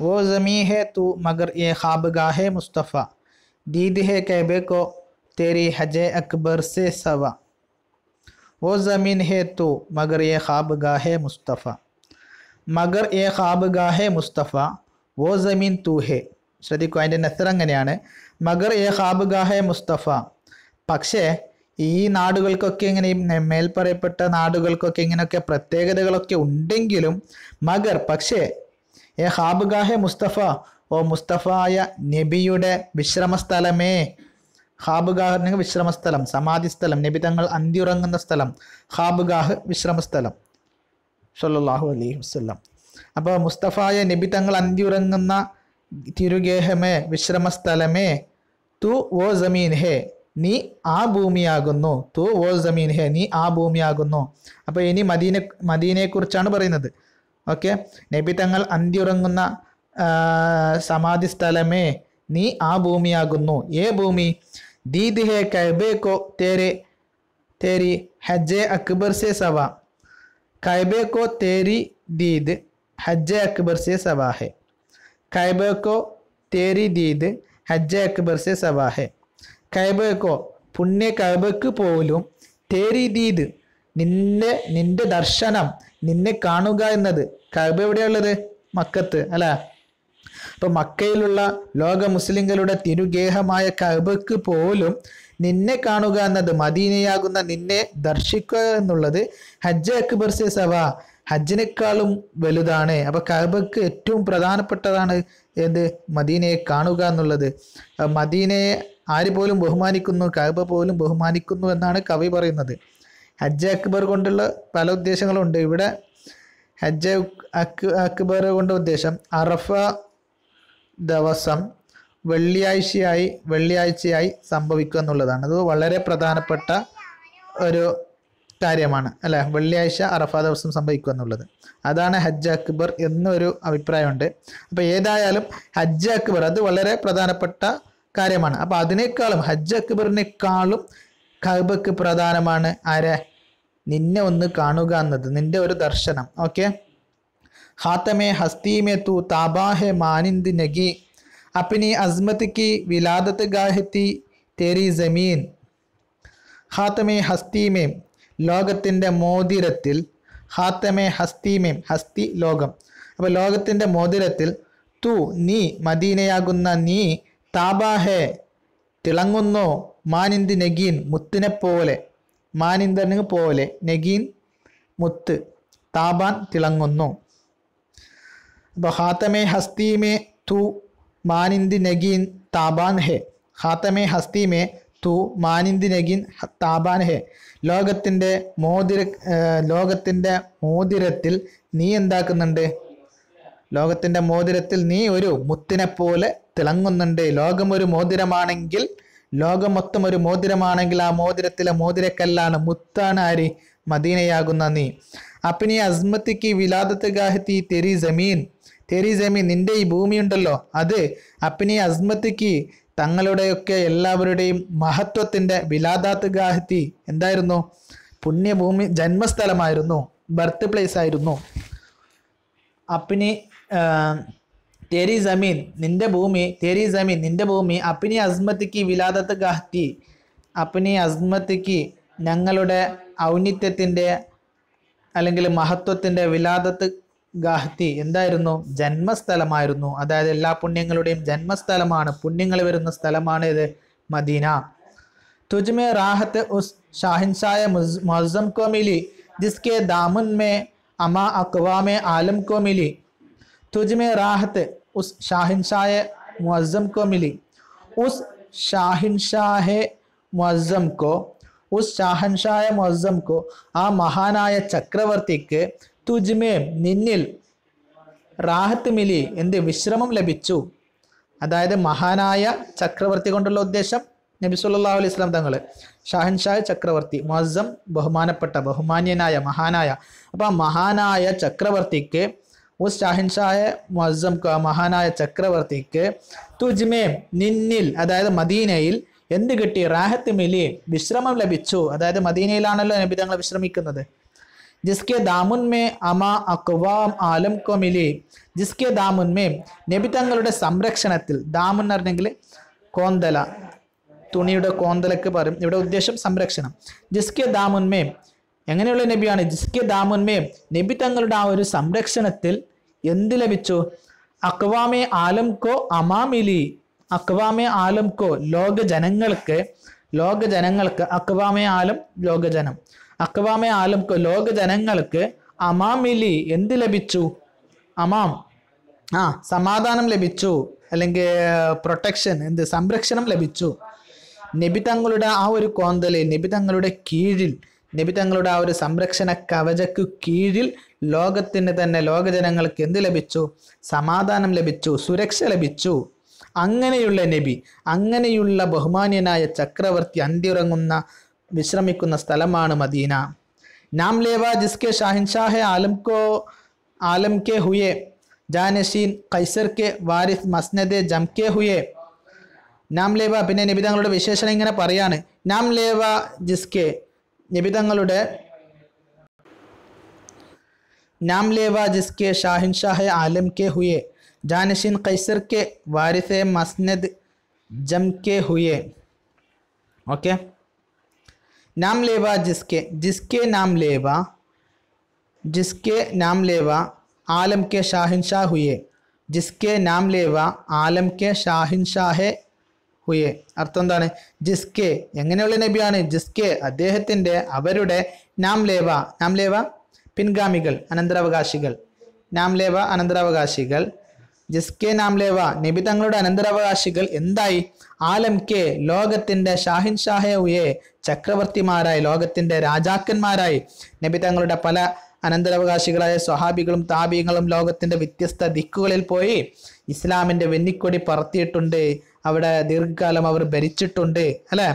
वो ज़मी है तू मगर ये ख्वाबगाह मुस्तफ़ा दीद है कैबे को तेरी हज अकबर से सवा वो ज़मीन है तू मगर ये ख्वाबगाह मुस्तफ़ा मगर ये ख्वाबगाह मुस्तफ़ा वो ज़मीन तू है ശ്രദ്ധിക്കുക അതിൻ്റെ നെസർ അങ്ങനെയാണ് മഗർ എ ഖാബ്ഗാഹെ മുസ്തഫ പക്ഷേ ഈ നാടുകൾക്കൊക്കെ ഇങ്ങനെ മേൽപ്പറയപ്പെട്ട നാടുകൾക്കൊക്കെ ഇങ്ങനെയൊക്കെ പ്രത്യേകതകളൊക്കെ ഉണ്ടെങ്കിലും മഗർ പക്ഷേ ഏ ഹാബ്ഗാഹെ മുസ്തഫ ഓ മുസ്തഫായ നബിയുടെ വിശ്രമസ്ഥലമേ ഹാബ്ഗാഹ് വിശ്രമസ്ഥലം സമാധി സ്ഥലം നബി തങ്ങൾ അന്തിയുറങ്ങുന്ന സ്ഥലം ഹാബ്ഗാഹ് വിശ്രമസ്ഥലം സല്ലാഹു അലൈഹി വസ്ലം അപ്പോൾ മുസ്തഫായ നബി തങ്ങൾ അന്തിയുറങ്ങുന്ന തിരുഗേഹമേ വിശ്രമസ്ഥലമേ തു ഓ ജമീൻ ഹേ നീ ആ ഭൂമിയാകുന്നു തു ഓ ജമീൻ ഹേ നീ ആ ഭൂമിയാകുന്നു അപ്പോൾ ഇനി മദീനെ മദീനയെക്കുറിച്ചാണ് പറയുന്നത് ഓക്കെ നബി തങ്ങൾ അന്തിയുറങ്ങുന്ന സമാധി സ്ഥലമേ നീ ആ ഭൂമിയാകുന്നു ഏ ഭൂമി ദീദ് ഹേ തേരെ തേരി ഹജ്ജെ അക്ബർ സെ സവാ കൈബേ തേരി ദീദ് ഹജ്ജെ അക്ബർ സെ സവാ ഹെ തേരി ദീദ് ഹജ്ജെ അക്ബർ സെ സവാ ഹെ പുണ്യ കൈബക്ക് പോലും തേരി ദീദ് നിന്റെ നിന്റെ ദർശനം നിന്നെ കാണുക എന്നത് കഅബ എവിടെയുള്ളത് മക്കത്ത് അല്ല അപ്പോൾ മക്കയിലുള്ള ലോക മുസ്ലിങ്ങളുടെ തിരുഗേഹമായ കഅബക്ക് പോലും നിന്നെ കാണുക എന്നത് മദീനയാകുന്ന നിന്നെ ദർശിക്കുക എന്നുള്ളത് ഹജ്ജ് അക്ബർ സെ സവ ഹജ്ജിനേക്കാളും വലുതാണ് അപ്പോൾ കഅബക്ക് ഏറ്റവും പ്രധാനപ്പെട്ടതാണ് ഏത് മദീനയെ കാണുക എന്നുള്ളത് മദീനയെ ആര് പോലും ബഹുമാനിക്കുന്നു കഅബ പോലും ബഹുമാനിക്കുന്നു എന്നാണ് കവി പറയുന്നത് ഹജ്ജ് അക്ബർ കൊണ്ടുള്ള പല ഉദ്ദേശങ്ങളുണ്ട് ഇവിടെ ഹജ്ജ് അക് അക്ബർ കൊണ്ട് ഉദ്ദേശം അറഫ ദിവസം വെള്ളിയാഴ്ചയായി വെള്ളിയാഴ്ചയായി സംഭവിക്കുക എന്നുള്ളതാണ് അത് വളരെ പ്രധാനപ്പെട്ട ഒരു കാര്യമാണ് അല്ലേ വെള്ളിയാഴ്ച അറഫ ദിവസം സംഭവിക്കുക എന്നുള്ളത് അതാണ് ഹജ്ജ് അക്ബർ എന്നൊരു അഭിപ്രായമുണ്ട് അപ്പോൾ ഏതായാലും ഹജ്ജ് അക്ബർ അത് വളരെ പ്രധാനപ്പെട്ട കാര്യമാണ് അപ്പോൾ അതിനേക്കാളും ഹജ്ജ് അക്ബറിനേക്കാളും കഅബക്ക് പ്രധാനമാണ് ആരെ നിന്നെ ഒന്ന് കാണുക എന്നത് നിന്റെ ഒരു ദർശനം ഓക്കെ ഹാത്തമേ ഹസ്തീമേ തു താബാഹെ മാനിന്ദ് നഗി അപ്പിനി അസ്മത്തിക്ക് വിലാദത്ത് ഗാഹത്തി തെരി ജമീൻ ഹാത്തമേ ഹസ്തീമേം ലോകത്തിൻ്റെ മോതിരത്തിൽ ഹാത്തമേ ഹസ്തീമേം ഹസ്തി ലോകം അപ്പോൾ ലോകത്തിൻ്റെ മോതിരത്തിൽ തു നീ മദീനയാകുന്ന നീ താബാഹെ തിളങ്ങുന്നു മാനിന്ത് നഗീൻ മുത്തിനെ പോലെ മാനിന്ദന് പോലെ നഗീൻ മുത്ത് താപാൻ തിളങ്ങുന്നു അപ്പോൾ ഹാത്തമേ ഹസ്തിമേ തു മാനിന്ദി നഗീൻ താപാൻ ഹെ ഹാത്തമേ ഹസ്തിമേ തു മാനിന്ദി നഗീൻ താപാൻ ഹെ ലോകത്തിൻ്റെ മോതിര ലോകത്തിൻ്റെ മോതിരത്തിൽ നീ എന്താക്കുന്നുണ്ട് ലോകത്തിൻ്റെ മോതിരത്തിൽ നീ ഒരു മുത്തിനെ പോലെ തിളങ്ങുന്നുണ്ട് ലോകം ഒരു മോതിരമാണെങ്കിൽ ലോകം മൊത്തം ഒരു മോതിരമാണെങ്കിൽ ആ മോതിരത്തിലെ മോതിരക്കല്ലാണ് മുത്താണ് ആര് മദീനയാകുന്ന നീ അപ്പിനി അസ്മത്തിക്ക് വിലാദത്ത് ഗാഹത്തി തെരി ജമീൻ തെരി ജമീൻ നിന്റെ ഈ ഭൂമിയുണ്ടല്ലോ അത് അപ്പിനി അസ്മത്തിക്ക് തങ്ങളുടെയൊക്കെ എല്ലാവരുടെയും മഹത്വത്തിൻ്റെ വിലാദാത്ത് ഗാഹത്തി എന്തായിരുന്നു പുണ്യഭൂമി ജന്മസ്ഥലമായിരുന്നു ബർത്ത് പ്ലേസ് ആയിരുന്നു അപ്പിനി തെരി ജമീൻ നിന്റെ ഭൂമി തെരി ജമീൻ നിന്റെ ഭൂമി അപ്പിനി അസ്മത്തിക്ക് വിലാതത്ത് ഗാഹ്തി അപ്പിനി അസ്മത്തിക്ക് ഞങ്ങളുടെ ഔന്നിത്യത്തിൻ്റെ അല്ലെങ്കിൽ മഹത്വത്തിൻ്റെ വിലാതത്ത് ഗാഹ്തി എന്തായിരുന്നു ജന്മസ്ഥലമായിരുന്നു അതായത് എല്ലാ പുണ്യങ്ങളുടെയും ജന്മസ്ഥലമാണ് പുണ്യങ്ങൾ വരുന്ന സ്ഥലമാണ് ഇത് മദീന തുജ്മേ റാഹത്ത് ഉസ് ഷാഹിൻഷായ മുസം കോ മിലി ജിസ്കെ ദാമുൻമേ അമ അമാ അക്വാമെ ആലം കോമിലി തുജ്മെ റാഹത്ത് ഉസ് ഷാഹിൻഷായെ മുഅസം കോ മിലി ഉസ് ഷാഹിൻഷാഹെ മുഅസം കോ ഉസ് ഷാഹൻഷായ മുഅസം കോ ആ മഹാനായ ചക്രവർത്തിക്ക് തുജ്മേ നിന്നിൽ റാഹത്ത് മിലി എന്ത് വിശ്രമം ലഭിച്ചു അതായത് മഹാനായ ചക്രവർത്തി കൊണ്ടുള്ള ഉദ്ദേശം നബി സുല്ലാഹു അലൈഹി ഇസ്ലാം തങ്ങൾ ഷാഹിൻഷാ ചക്രവർത്തി മുഅസം ബഹുമാനപ്പെട്ട ബഹുമാന്യനായ മഹാനായ അപ്പം ആ മഹാനായ ചക്രവർത്തിക്ക് മുസ് ഷാഹിൻഷായ മുഅസം മഹാനായ ചക്രവർത്തിക്ക് തുജ്മേ നിന്നിൽ അതായത് മദീനയിൽ എന്ത് കിട്ടി റാഹത്ത് മിലി വിശ്രമം ലഭിച്ചു അതായത് മദീനയിലാണല്ലോ നബി തങ്ങളെ വിശ്രമിക്കുന്നത് ജിസ്കെ ദാമുന്മേ അമ അക്വാം ആലം കൊമിലി ജിസ്കെ ദാമുന്മേ നബി തങ്ങളുടെ സംരക്ഷണത്തിൽ ദാമുൻ എന്ന് കോന്തല തുണിയുടെ കോന്തലക്ക് പറയും ഇവിടെ ഉദ്ദേശം സംരക്ഷണം ജിസ്കെ ദാമുന്മേ എങ്ങനെയുള്ള നബിയാണ് ജിസ്കെ ദാമുന്മേ നബി തങ്ങളുടെ ആ ഒരു സംരക്ഷണത്തിൽ എന്ത് ലഭിച്ചു അക്വാമെ ആലംകോ അമാമിലി അക്വാമെ ആലംകോ ലോക ജനങ്ങൾക്ക് ലോക ജനങ്ങൾക്ക് അക്വാമെ ആലം ലോകജനം അക്വാമെ കോ ലോക ജനങ്ങൾക്ക് അമാമിലി എന്ത് ലഭിച്ചു അമാം ആ സമാധാനം ലഭിച്ചു അല്ലെങ്കിൽ പ്രൊട്ടക്ഷൻ എന്ത് സംരക്ഷണം ലഭിച്ചു നബി തങ്ങളുടെ ആ ഒരു കോന്തലിൽ നബി തങ്ങളുടെ കീഴിൽ നബി തങ്ങളുടെ ആ ഒരു സംരക്ഷണ കവചയ്ക്കു കീഴിൽ ലോകത്തിന് തന്നെ ലോകജനങ്ങൾക്ക് എന്ത് ലഭിച്ചു സമാധാനം ലഭിച്ചു സുരക്ഷ ലഭിച്ചു അങ്ങനെയുള്ള നബി അങ്ങനെയുള്ള ബഹുമാന്യനായ ചക്രവർത്തി അന്തിറങ്ങുന്ന വിശ്രമിക്കുന്ന സ്ഥലമാണ് മദീന നാം ലേവ ജിസ്കെ ഷാഹിൻഷാഹെ ആലം കോ ആലം കെ ഹുയെ ജാനഷീൻ കൈസർ കെ വാരിഫ് മസ്നദെ ജം കെ ഹുയെ നാം ലേവ പിന്നെ നബി തങ്ങളുടെ വിശേഷണം ഇങ്ങനെ പറയാണ് നാം ലേവ ജിസ്കെ नाम लेवा जिसके शाह आलम के हुए जानशिन कैसर के वारिस मसनद जम के हुए ओके नाम लेवा जिसके जिसके नाम लेवा जिसके नाम लेवा आलम के शाहनशाह हुए जिसके नाम लेवा आलम के शाहनशाह ഹുയെ അർത്ഥം എന്താണ് ജിസ്കെ എങ്ങനെയുള്ള നബിയാണ് ജിസ്കെ അദ്ദേഹത്തിൻ്റെ അവരുടെ നാംലേവ നാംലേവ പിൻഗാമികൾ അനന്തരാവകാശികൾ നാംലേവ അനന്തരാവകാശികൾ ജിസ്കെ നാംലേവ നബി തങ്ങളുടെ അനന്തരാവകാശികൾ എന്തായി ആലം കെ ലോകത്തിൻ്റെ ഷാഹിൻ ഷാഹെ ഉയെ ചക്രവർത്തിമാരായി ലോകത്തിൻ്റെ രാജാക്കന്മാരായി നബി തങ്ങളുടെ പല അനന്തരാവകാശികളായ സ്വഹാബികളും താബികളും ലോകത്തിൻ്റെ വ്യത്യസ്ത ദിക്കുകളിൽ പോയി ഇസ്ലാമിൻ്റെ വെന്നിക്കൊടി പറത്തിയിട്ടുണ്ട് അവിടെ ദീർഘകാലം അവർ ഭരിച്ചിട്ടുണ്ട് അല്ലേ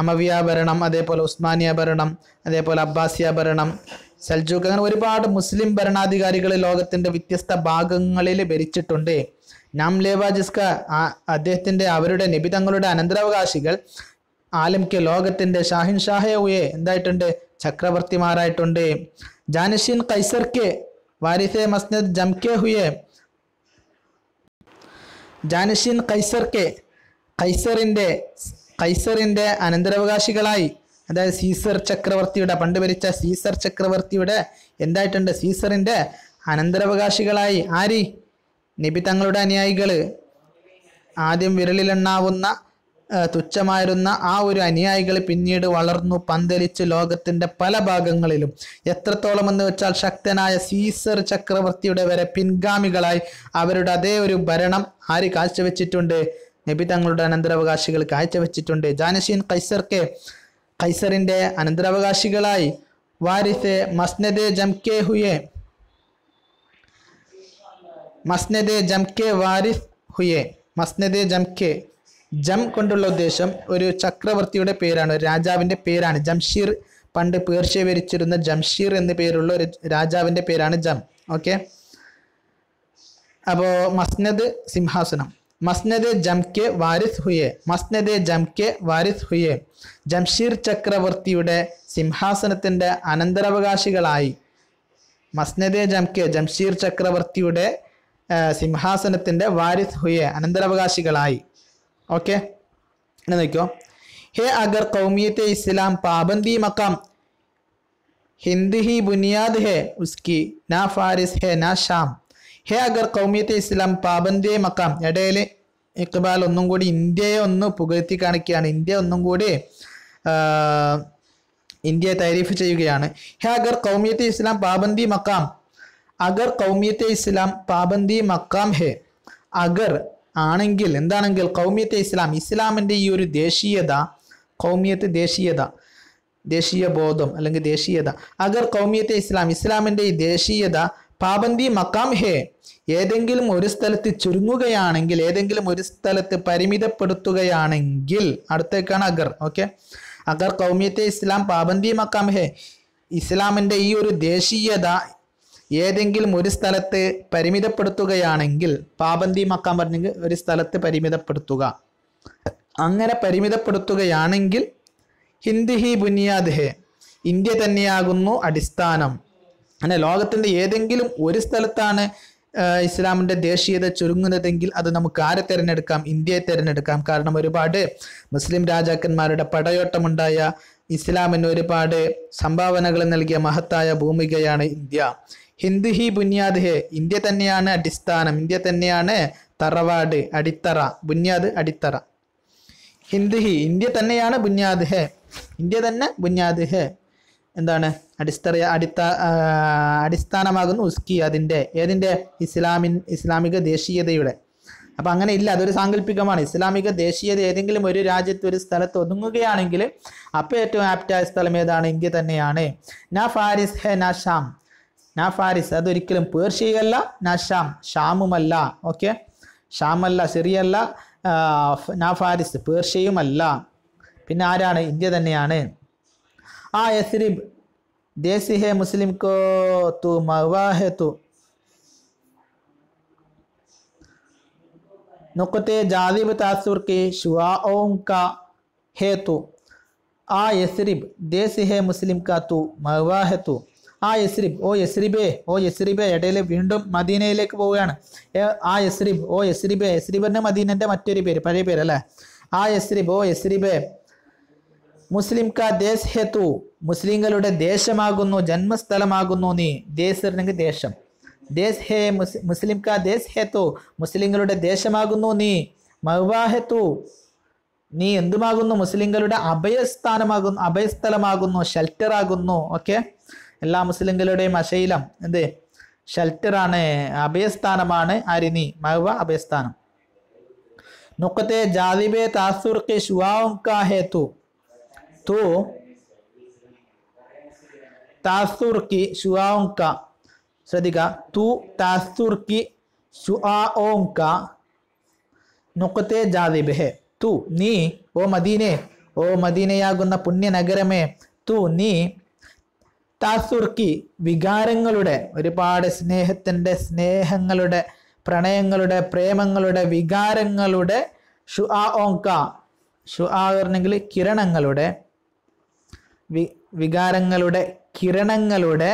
അമവിയ ഭരണം അതേപോലെ ഉസ്മാനിയ ഭരണം അതേപോലെ അബ്ബാസിയ ഭരണം സൽജൂക്ക് അങ്ങനെ ഒരുപാട് മുസ്ലിം ഭരണാധികാരികൾ ലോകത്തിന്റെ വ്യത്യസ്ത ഭാഗങ്ങളിൽ ഭരിച്ചിട്ടുണ്ട് നാം ലേബ ജിസ്ക അദ്ദേഹത്തിന്റെ അവരുടെ നിബിതങ്ങളുടെ അനന്തരാവകാശികൾ ആലംക്ക് ലോകത്തിന്റെ ഷാഹിൻ ഷാഹയെ എന്തായിട്ടുണ്ട് ചക്രവർത്തിമാരായിട്ടുണ്ട് ജാനിഷിൻ കൈസർക്ക് വാരിസെ മസ്നദ് ജംകെ ഹുയെ ജാനുഷിൻ കൈസർക്ക് കൈസറിൻ്റെ കൈസറിൻ്റെ അനന്തരാവകാശികളായി അതായത് സീസർ ചക്രവർത്തിയുടെ പണ്ട് ഭരിച്ച സീസർ ചക്രവർത്തിയുടെ എന്തായിട്ടുണ്ട് സീസറിൻ്റെ അനന്തരാവകാശികളായി ആരി നബി തങ്ങളുടെ അനുയായികൾ ആദ്യം വിരലിലെണ്ണാവുന്ന തുച്ഛമായിരുന്ന ആ ഒരു അനുയായികൾ പിന്നീട് വളർന്നു പന്തലിച്ച് ലോകത്തിൻ്റെ പല ഭാഗങ്ങളിലും എത്രത്തോളം എന്ന് വെച്ചാൽ ശക്തനായ സീസർ ചക്രവർത്തിയുടെ വരെ പിൻഗാമികളായി അവരുടെ അതേ ഒരു ഭരണം ആര് കാഴ്ചവെച്ചിട്ടുണ്ട് നബി തങ്ങളുടെ അനന്തരാവകാശികൾ കാഴ്ചവെച്ചിട്ടുണ്ട് ജാനസീൻ കൈസർക്കെ കൈസറിൻ്റെ അനന്തരാവകാശികളായി വാരിസെ മസ്നദെ ജംകെ ഹുയെ മസ്നദെ ജംകെ വാരിസ് ഹുയെ മസ്നദെ ജംകെ ജം കൊണ്ടുള്ള ഉദ്ദേശം ഒരു ചക്രവർത്തിയുടെ പേരാണ് രാജാവിൻ്റെ പേരാണ് ജംഷീർ പണ്ട് പേർഷ്യ വരിച്ചിരുന്ന ജംഷീർ എന്ന പേരുള്ള ഒരു രാജാവിൻ്റെ പേരാണ് ജം ഓക്കെ അപ്പോൾ മസ്നദ് സിംഹാസനം മസ്നദ് ജംകെ വാരിസ് ഹുയെ മസ്നദ് ജംകെ വാരിസ് ഹുയെ ജംഷീർ ചക്രവർത്തിയുടെ സിംഹാസനത്തിൻ്റെ അനന്തരാവകാശികളായി മസ്നദ് ജംകെ ജംഷീർ ചക്രവർത്തിയുടെ സിംഹാസനത്തിൻ്റെ വാരിസ് ഹുയെ അനന്തരാവകാശികളായി ഓക്കെ എന്നെ നോക്കിയോ ഹേ അഗർ കൗമിയത്ത് ഇസ്ലാം പാബന്ദി മക്കാം ഹിന്ദ് ഹി ബുനിയാദ് ഹെ ഉസ്കി നാ ഫാരിസ് ഹെ നാ ഷാം ഹേ അഗർ കൗമിയത്ത് ഇസ്ലാം പാബന്ദി മക്കാം ഇടയിൽ ഇക്ബാൽ ഒന്നും കൂടി ഇന്ത്യയെ ഒന്ന് പുകഴ്ത്തി കാണിക്കുകയാണ് ഇന്ത്യ ഒന്നും കൂടി ഇന്ത്യയെ തരീഫ് ചെയ്യുകയാണ് ഹേ അഗർ കൗമിയത്ത് ഇസ്ലാം പാബന്ദി മക്കാം അഗർ കൗമിയത്തെ ഇസ്ലാം പാബന്ദി മക്കാം ഹെ അഗർ ആണെങ്കിൽ എന്താണെങ്കിൽ കൗമിയത്തെ ഇസ്ലാം ഇസ്ലാമിൻ്റെ ഈ ഒരു ദേശീയത കൗമിയത്തെ ദേശീയത ദേശീയ ബോധം അല്ലെങ്കിൽ ദേശീയത അഗർ കൗമിയത്തെ ഇസ്ലാം ഇസ്ലാമിൻ്റെ ഈ ദേശീയത പാബന്തി മക്കാം ഹേ ഏതെങ്കിലും ഒരു സ്ഥലത്ത് ചുരുങ്ങുകയാണെങ്കിൽ ഏതെങ്കിലും ഒരു സ്ഥലത്ത് പരിമിതപ്പെടുത്തുകയാണെങ്കിൽ അടുത്തേക്കാണ് അഗർ ഓക്കെ അഗർ കൗമിയത്തെ ഇസ്ലാം പാബന്തി മക്കാം ഹേ ഇസ്ലാമിൻ്റെ ഈ ഒരു ദേശീയത ഏതെങ്കിലും ഒരു സ്ഥലത്ത് പരിമിതപ്പെടുത്തുകയാണെങ്കിൽ പാബന്തി മക്കാൻ പറഞ്ഞെങ്കിൽ ഒരു സ്ഥലത്ത് പരിമിതപ്പെടുത്തുക അങ്ങനെ പരിമിതപ്പെടുത്തുകയാണെങ്കിൽ ഹിന്ദി ഹി ഹെ ഇന്ത്യ തന്നെയാകുന്നു അടിസ്ഥാനം അങ്ങനെ ലോകത്തിൻ്റെ ഏതെങ്കിലും ഒരു സ്ഥലത്താണ് ഇസ്ലാമിൻ്റെ ദേശീയത ചുരുങ്ങുന്നതെങ്കിൽ അത് നമുക്ക് ആരെ തിരഞ്ഞെടുക്കാം ഇന്ത്യയെ തിരഞ്ഞെടുക്കാം കാരണം ഒരുപാട് മുസ്ലിം രാജാക്കന്മാരുടെ പടയോട്ടമുണ്ടായ ഇസ്ലാമിന് ഒരുപാട് സംഭാവനകൾ നൽകിയ മഹത്തായ ഭൂമികയാണ് ഇന്ത്യ ഹിന്ദു ഹി ബുന്യാദ് ഹെ ഇന്ത്യ തന്നെയാണ് അടിസ്ഥാനം ഇന്ത്യ തന്നെയാണ് തറവാട് അടിത്തറ ബുന്യാദ് അടിത്തറ ഹിന്ദു ഹി ഇന്ത്യ തന്നെയാണ് ബുന്യാദ് ഹെ ഇന്ത്യ തന്നെ ബുന്യാദ് ഹെ എന്താണ് അടിസ്ഥറ അടിത്ത അടിസ്ഥാനമാകുന്നു ഉസ്കി അതിൻ്റെ ഏതിൻ്റെ ഇസ്ലാമിൻ ഇസ്ലാമിക ദേശീയതയുടെ അപ്പം അങ്ങനെ ഇല്ല അതൊരു സാങ്കല്പികമാണ് ഇസ്ലാമിക ദേശീയത ഏതെങ്കിലും ഒരു രാജ്യത്ത് ഒരു സ്ഥലത്ത് ഒതുങ്ങുകയാണെങ്കിൽ അപ്പോൾ ഏറ്റവും ആപ്റ്റായ സ്ഥലം ഏതാണ് ഇന്ത്യ തന്നെയാണ് ന ഫാരിസ് ഹെ ന ഷാം നാ ഫാരിസ് അതൊരിക്കലും പേർഷ്യയല്ല നാ ഷാം ഷാമുമല്ല ഓക്കെ ഷാമല്ല സിറിയല്ല നാ ഫാരിസ് പേർഷ്യയുമല്ല പിന്നെ ആരാണ് ഇന്ത്യ തന്നെയാണ് ആ യസ്രിബ് ദേശി ഹെ മുസ്ലിം കോ തു മവാഹെ തു നുക്കത്തെ ജാദിബ് താസുർ ഷുവാ ഓം का है तो आ यसरिब देश है मुस्लिम തു तो ആ യസ്രിബ് ഓ യസ്രിബേ ഓ യസ്രിബേ ഇടയിൽ വീണ്ടും മദീനയിലേക്ക് പോവുകയാണ് ആ യസ്രിബ് ഓ യസ്രിബേ യസ്രിബിൻ്റെ മദീനന്റെ മറ്റൊരു പേര് പഴയ പേര് അല്ലേ ആ യസ്രിബ് ഓ യസ്രിബേ മുസ്ലിം കാ ദേശ് ഹേതു മുസ്ലിങ്ങളുടെ ദേശമാകുന്നു ജന്മസ്ഥലമാകുന്നു നീ ദേശ് ദേശം ദേശ് ഹേ മുസ്ലിം കാ ദേശ് ഹേതു മുസ്ലിങ്ങളുടെ ദേശമാകുന്നു നീ മഹ്വാഹെത്തു നീ എന്തുമാകുന്നു മുസ്ലിങ്ങളുടെ അഭയസ്ഥാനമാകുന്നു അഭയസ്ഥലമാകുന്നു ആകുന്നു ഓക്കെ എല്ലാ മുസ്ലിങ്ങളുടെയും അശൈലം എന്ത് ഷെൽട്ടറാണ് അഭയസ്ഥാനമാണ് അരിനി മഹവ അഭയസ്ഥാനം നുക്കത്തെ ജാദിബെ താസുർ കെ ശുവാവും കാ ഹേതു तो तासुर की शुआओं का ശ്രദ്ധിക്കുക തു താസ്തുർക്കി ശുആോങ്ക നുക്കത്തെ ജാതിബെഹെ തു നീ ഓ മദീനെ ഓ മദീനയാകുന്ന പുണ്യ നഗരമേ തു നീ താസുർക്കി വികാരങ്ങളുടെ ഒരുപാട് സ്നേഹത്തിൻ്റെ സ്നേഹങ്ങളുടെ പ്രണയങ്ങളുടെ പ്രേമങ്ങളുടെ വികാരങ്ങളുടെ ഷു ആ ഓങ്ക ഷു ആ പറഞ്ഞെങ്കിൽ കിരണങ്ങളുടെ വി വികാരങ്ങളുടെ കിരണങ്ങളുടെ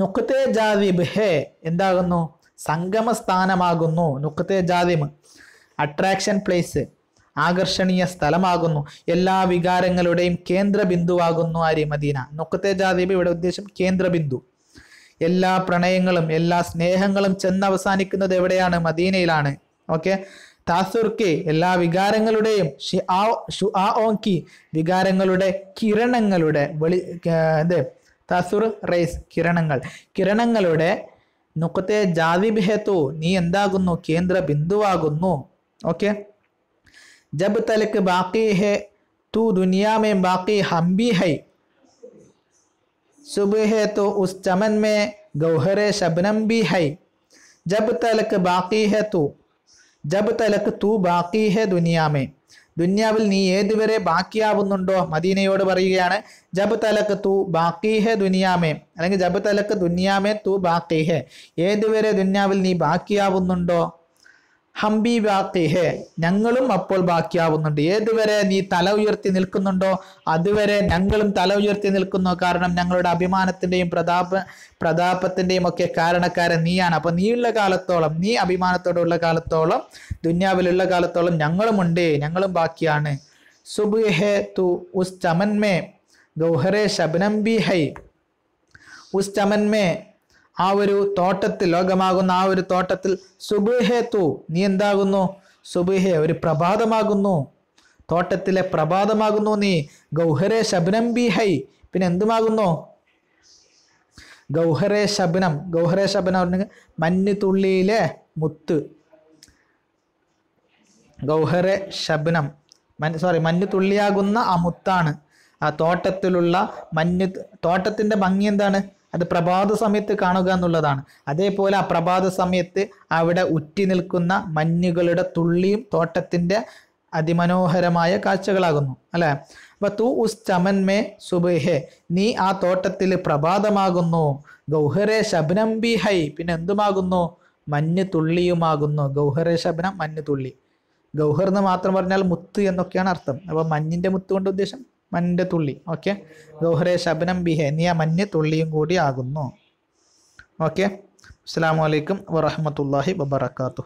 നുക്തേ ജാതി ഹേ എന്താകുന്നു സംഗമ സ്ഥാനമാകുന്നു നുക്തേ ജാദിബ് അട്രാക്ഷൻ പ്ലേസ് ആകർഷണീയ സ്ഥലമാകുന്നു എല്ലാ വികാരങ്ങളുടെയും കേന്ദ്ര ബിന്ദുവാകുന്നു ആര്യ മദീന നുക്കത്തെ ജാദീബ് ഇവിടെ ഉദ്ദേശം കേന്ദ്ര ബിന്ദു എല്ലാ പ്രണയങ്ങളും എല്ലാ സ്നേഹങ്ങളും ചെന്ന് അവസാനിക്കുന്നത് എവിടെയാണ് മദീനയിലാണ് ഓക്കെ താസുർക്കെ എല്ലാ വികാരങ്ങളുടെയും ഷുആോക്കി വികാരങ്ങളുടെ കിരണങ്ങളുടെ വെളി അതെ താസുർ റേസ് കിരണങ്ങൾ കിരണങ്ങളുടെ നുക്കത്തെ ജാതിബ് ഹേത്തു നീ എന്താകുന്നു കേന്ദ്ര ബിന്ദുവാകുന്നു ഓക്കെ जब तलक बाकी है तू दुनिया में बाकी हम भी है सुबह है तो उस चमन में गौहर शबनम भी है जब तलक बाकी है तू तो, जब तलक तू बाकी है दुनिया में दुनिया नी ऐसे बाकी आवो मदीनोड़ जब तलक तू बाकी है दुनिया में अलग जब तलक दुनिया में तू बाकी है ऐसे दुनिया नी बाकी आवो ഹംബി ബാക്കിഹെ ഞങ്ങളും അപ്പോൾ ബാക്കിയാവുന്നുണ്ട് ഏതുവരെ നീ തല ഉയർത്തി നിൽക്കുന്നുണ്ടോ അതുവരെ ഞങ്ങളും തല ഉയർത്തി നിൽക്കുന്നു കാരണം ഞങ്ങളുടെ അഭിമാനത്തിൻ്റെയും പ്രതാപ പ്രതാപത്തിൻ്റെയും ഒക്കെ കാരണക്കാരൻ നീയാണ് അപ്പോൾ നീയുള്ള കാലത്തോളം നീ അഭിമാനത്തോടുള്ള കാലത്തോളം ദുന്യാവിലുള്ള കാലത്തോളം ഞങ്ങളും ഞങ്ങളുമുണ്ട് ഞങ്ങളും ബാക്കിയാണ് സുബുഹെ തു ഉസ് ചമന്മേ ഗൗഹറെ ശബ്നംബി ഹൈ ഉസ് ചമന്മേ ആ ഒരു തോട്ടത്തിൽ ലോകമാകുന്ന ആ ഒരു തോട്ടത്തിൽ സുബുഹേത്തു നീ എന്താകുന്നു സുബുഹെ ഒരു പ്രഭാതമാകുന്നു തോട്ടത്തിലെ പ്രഭാതമാകുന്നു നീ ഗൗഹരേ ശബനം ബി ഹൈ പിന്നെ എന്തുമാകുന്നു ഗൗഹരേ ശബനം ഗൗഹരേ ശബനം പറഞ്ഞ മഞ്ഞ് തുള്ളിയിലെ മുത്ത് ഗൗഹറെ ശബനം മഞ്ഞ് സോറി മഞ്ഞ് തുള്ളിയാകുന്ന ആ മുത്താണ് ആ തോട്ടത്തിലുള്ള മഞ്ഞ് തോട്ടത്തിൻ്റെ ഭംഗി എന്താണ് അത് പ്രഭാത സമയത്ത് കാണുക എന്നുള്ളതാണ് അതേപോലെ ആ പ്രഭാത സമയത്ത് അവിടെ ഉറ്റി നിൽക്കുന്ന മഞ്ഞുകളുടെ തുള്ളിയും തോട്ടത്തിൻ്റെ അതിമനോഹരമായ കാഴ്ചകളാകുന്നു അല്ലേ അപ്പൊ തൂ ഉസ് ചമൻമേ സുബേഹെ നീ ആ തോട്ടത്തിൽ പ്രഭാതമാകുന്നു ഗൗഹരേ ശബ്നം ബി ഹൈ പിന്നെ എന്തുമാകുന്നു മഞ്ഞ് തുള്ളിയുമാകുന്നു ഗൗഹരേ ശബ്നം മഞ്ഞ് തുള്ളി ഗൗഹർ എന്ന് മാത്രം പറഞ്ഞാൽ മുത്ത് എന്നൊക്കെയാണ് അർത്ഥം അപ്പോൾ മഞ്ഞിന്റെ മുത്ത് കൊണ്ട് ഉദ്ദേശം മന്റെ തുള്ളി ഓക്കെ ഗൗഹറെ ശബനം ബിഹ എന്നീ ആ മഞ്ഞ തുള്ളിയും കൂടി ആകുന്നു ഓക്കെ അസ്സാം വലൈക്കും വറഹമത്തല്ലാഹി വബർക്കാത്തു